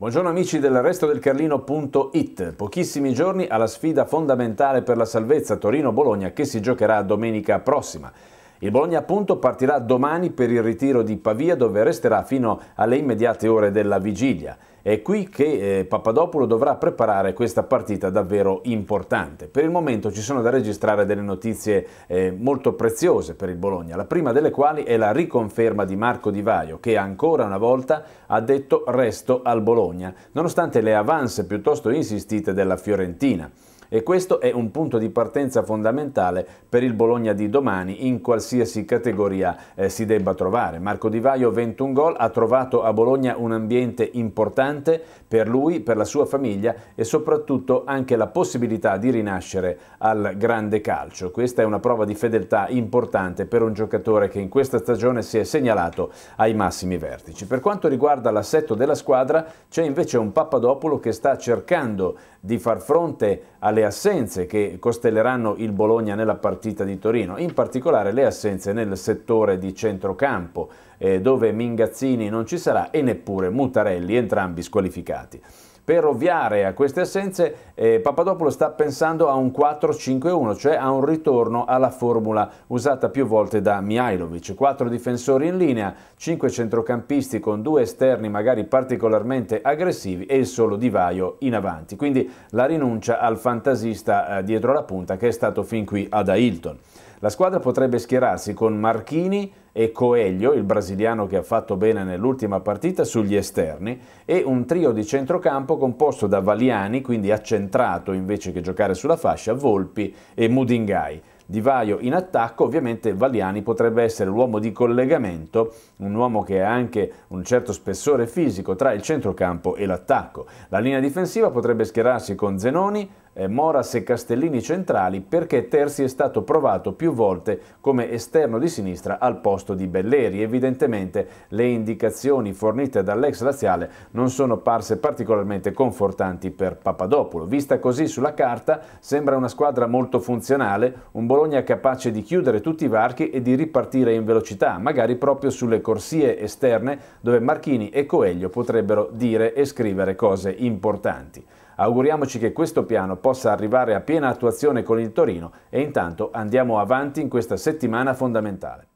Buongiorno amici del resto del Carlino.it. Pochissimi giorni alla sfida fondamentale per la salvezza Torino-Bologna che si giocherà domenica prossima. Il Bologna appunto partirà domani per il ritiro di Pavia dove resterà fino alle immediate ore della vigilia. È qui che eh, Papadopulo dovrà preparare questa partita davvero importante. Per il momento ci sono da registrare delle notizie eh, molto preziose per il Bologna, la prima delle quali è la riconferma di Marco Di Vaio che ancora una volta ha detto resto al Bologna, nonostante le avance piuttosto insistite della Fiorentina e questo è un punto di partenza fondamentale per il Bologna di domani in qualsiasi categoria eh, si debba trovare. Marco Di Vaio 21 gol ha trovato a Bologna un ambiente importante per lui, per la sua famiglia e soprattutto anche la possibilità di rinascere al grande calcio. Questa è una prova di fedeltà importante per un giocatore che in questa stagione si è segnalato ai massimi vertici. Per quanto riguarda l'assetto della squadra c'è invece un Pappadopolo che sta cercando di far fronte alle alle assenze che costelleranno il Bologna nella partita di Torino, in particolare le assenze nel settore di centrocampo, eh, dove Mingazzini non ci sarà e neppure Mutarelli, entrambi squalificati. Per ovviare a queste assenze eh, Papadopoulos sta pensando a un 4-5-1, cioè a un ritorno alla formula usata più volte da Mihailovic. Quattro difensori in linea, cinque centrocampisti con due esterni magari particolarmente aggressivi e il solo divaio in avanti. Quindi la rinuncia al fantasista eh, dietro la punta che è stato fin qui ad Ailton. La squadra potrebbe schierarsi con Marchini e Coelho, il brasiliano che ha fatto bene nell'ultima partita, sugli esterni e un trio di centrocampo composto da Valiani, quindi accentrato invece che giocare sulla fascia, Volpi e Mudingai. Di Vaio in attacco, ovviamente Valiani potrebbe essere l'uomo di collegamento, un uomo che ha anche un certo spessore fisico tra il centrocampo e l'attacco. La linea difensiva potrebbe schierarsi con Zenoni, eh, Moras e Castellini centrali perché Terzi è stato provato più volte come esterno di sinistra al posto di Belleri. Evidentemente le indicazioni fornite dall'ex laziale non sono parse particolarmente confortanti per Papadopoulo. Vista così sulla carta sembra una squadra molto funzionale, un Bologna capace di chiudere tutti i varchi e di ripartire in velocità, magari proprio sulle corsie esterne dove Marchini e Coelho potrebbero dire e scrivere cose importanti. Auguriamoci che questo piano possa arrivare a piena attuazione con il Torino e intanto andiamo avanti in questa settimana fondamentale.